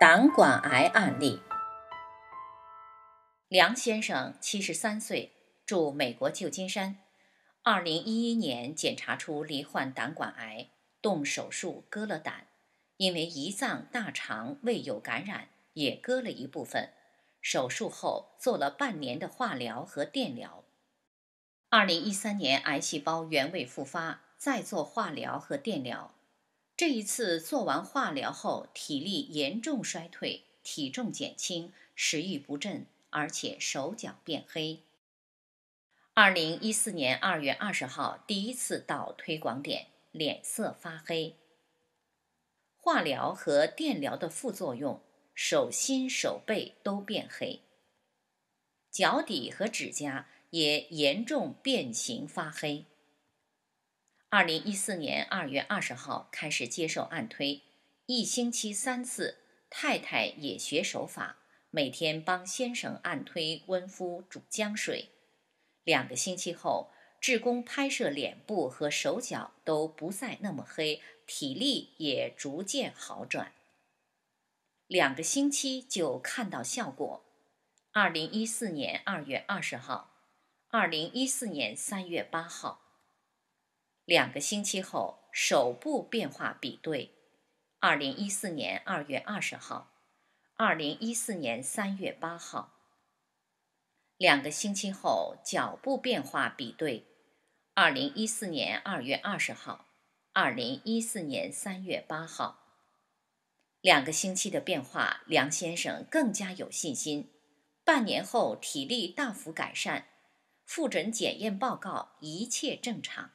胆管癌案例：梁先生七十三岁，住美国旧金山。二零一一年检查出罹患胆管癌，动手术割了胆，因为胰脏、大肠未有感染，也割了一部分。手术后做了半年的化疗和电疗。二零一三年癌细胞原位复发，再做化疗和电疗。这一次做完化疗后，体力严重衰退，体重减轻，食欲不振，而且手脚变黑。二零一四年二月二十号，第一次到推广点，脸色发黑。化疗和电疗的副作用，手心手背都变黑，脚底和指甲也严重变形发黑。二零一四年二月二十号开始接受按推，一星期三次。太太也学手法，每天帮先生按推、温敷、煮姜水。两个星期后，志工拍摄脸部和手脚都不再那么黑，体力也逐渐好转。两个星期就看到效果。二零一四年二月二十号，二零一四年三月八号。两个星期后，手部变化比对：二零一四年二月二十号，二零一四年三月八号。两个星期后，脚部变化比对：二零一四年二月二十号，二零一四年三月八号。两个星期的变化，梁先生更加有信心。半年后，体力大幅改善，复诊检验报告一切正常。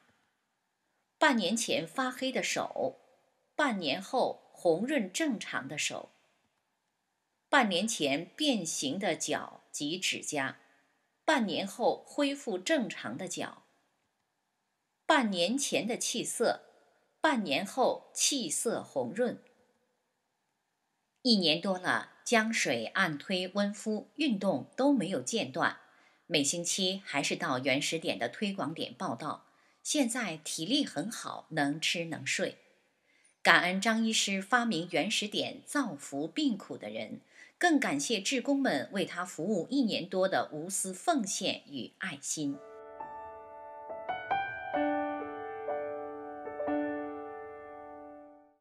半年前发黑的手，半年后红润正常的手；半年前变形的脚及指甲，半年后恢复正常的脚；半年前的气色，半年后气色红润。一年多了，姜水按推温敷运动都没有间断，每星期还是到原始点的推广点报道。现在体力很好，能吃能睡，感恩张医师发明原始点造福病苦的人，更感谢志工们为他服务一年多的无私奉献与爱心。